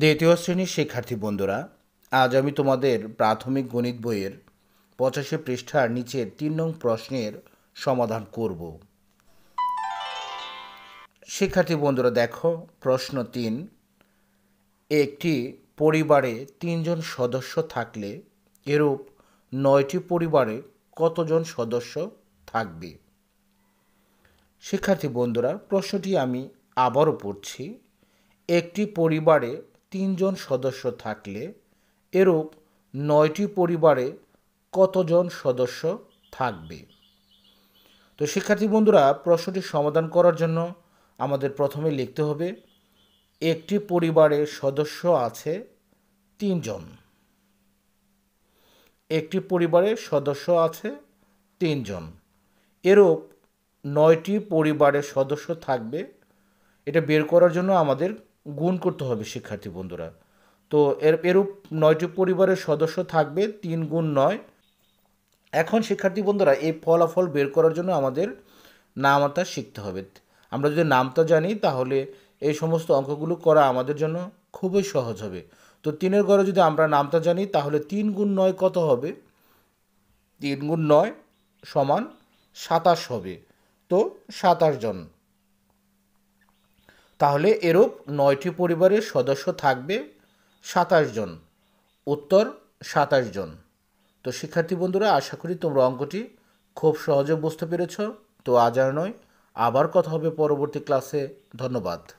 দ্বিতীয় শ্রেণীর শিক্ষার্থী বন্ধুরা আজ আমি তোমাদের প্রাথমিক গণিত বইয়ের পঁচাশি পৃষ্ঠার নিচের তিন নং প্রশ্নের সমাধান করব শিক্ষার্থী বন্ধুরা দেখো প্রশ্ন তিন একটি পরিবারে তিনজন সদস্য থাকলে এরূপ নয়টি পরিবারে কতজন সদস্য থাকবে শিক্ষার্থী বন্ধুরা প্রশ্নটি আমি আবারও পড়ছি একটি পরিবারে তিনজন সদস্য থাকলে এরূপ নয়টি পরিবারে কতজন সদস্য থাকবে তো শিক্ষার্থী বন্ধুরা প্রশ্নটি সমাধান করার জন্য আমাদের প্রথমে লিখতে হবে একটি পরিবারের সদস্য আছে তিনজন একটি পরিবারের সদস্য আছে তিনজন এরূপ নয়টি পরিবারের সদস্য থাকবে এটা বের করার জন্য আমাদের গুণ করতে হবে শিক্ষার্থী বন্ধুরা তো এর এরূপ নয়টি পরিবারের সদস্য থাকবে তিন গুণ নয় এখন শিক্ষার্থী বন্ধুরা এই ফলাফল বের করার জন্য আমাদের নামতা শিখতে হবে আমরা যদি নামতা জানি তাহলে এই সমস্ত অঙ্কগুলো করা আমাদের জন্য খুবই সহজ হবে তো তিনের ঘরে যদি আমরা নামতা জানি তাহলে তিন গুণ নয় কত হবে তিন গুণ নয় সমান সাতাশ হবে তো সাতাশ জন তাহলে এরূপ নয়টি পরিবারের সদস্য থাকবে সাতাশ জন উত্তর সাতাশ জন তো শিক্ষার্থী বন্ধুরা আশা করি তোমরা অঙ্কটি খুব সহজে বুঝতে পেরেছ তো আজ আর নয় আবার কথা হবে পরবর্তী ক্লাসে ধন্যবাদ